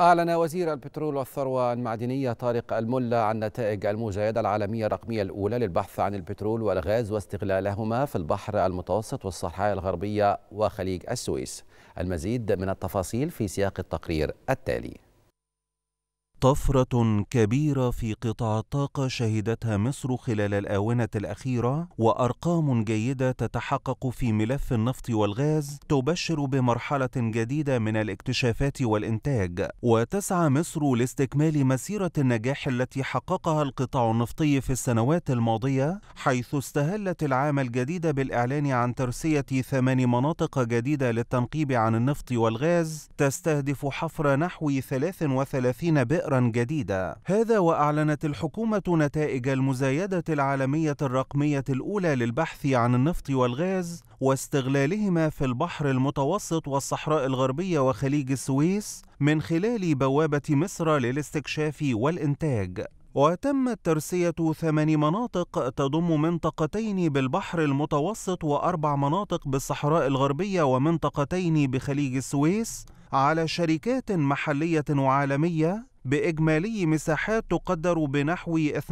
أعلن وزير البترول والثروة المعدنية طارق الملا عن نتائج المجايدة العالمية الرقمية الأولى للبحث عن البترول والغاز واستغلالهما في البحر المتوسط والصحراء الغربية وخليج السويس المزيد من التفاصيل في سياق التقرير التالي طفرة كبيرة في قطاع الطاقة شهدتها مصر خلال الآونة الأخيرة وأرقام جيدة تتحقق في ملف النفط والغاز تبشر بمرحلة جديدة من الاكتشافات والإنتاج وتسعى مصر لاستكمال مسيرة النجاح التي حققها القطاع النفطي في السنوات الماضية حيث استهلت العام الجديد بالإعلان عن ترسية ثمان مناطق جديدة للتنقيب عن النفط والغاز تستهدف حفر نحو 33 بئر ثأرا جديدا هذا وأعلنت الحكومة نتائج المزايدة العالمية الرقمية الأولى للبحث عن النفط والغاز واستغلالهما في البحر المتوسط والصحراء الغربية وخليج السويس من خلال بوابة مصر للاستكشاف والإنتاج وتمت ترسية ثمان مناطق تضم منطقتين بالبحر المتوسط وأربع مناطق بالصحراء الغربية ومنطقتين بخليج السويس على شركات محلية وعالمية بإجمالي مساحات تقدر بنحو 12.3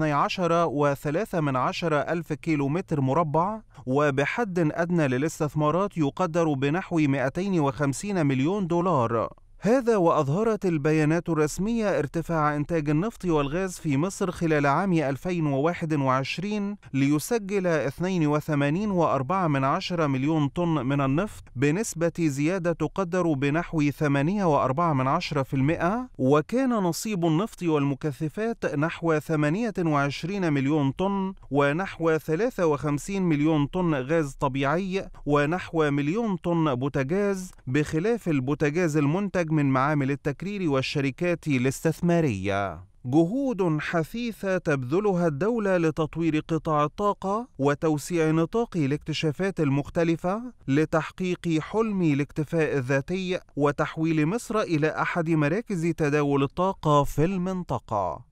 ألف كيلومتر مربع وبحد أدنى للاستثمارات يقدر بنحو 250 مليون دولار هذا وأظهرت البيانات الرسمية ارتفاع إنتاج النفط والغاز في مصر خلال عام 2021 ليسجل 82.4 من عشرة مليون طن من النفط بنسبة زيادة تقدر بنحو 8.4 من عشرة في المئة وكان نصيب النفط والمكثفات نحو 28 مليون طن ونحو 53 مليون طن غاز طبيعي ونحو مليون طن بوتاجاز بخلاف البوتاجاز المنتج الإنتاج من معامل التكرير والشركات الاستثمارية جهود حثيثة تبذلها الدولة لتطوير قطاع الطاقة وتوسيع نطاق الاكتشافات المختلفة لتحقيق حلم الاكتفاء الذاتي وتحويل مصر إلى أحد مراكز تداول الطاقة في المنطقة.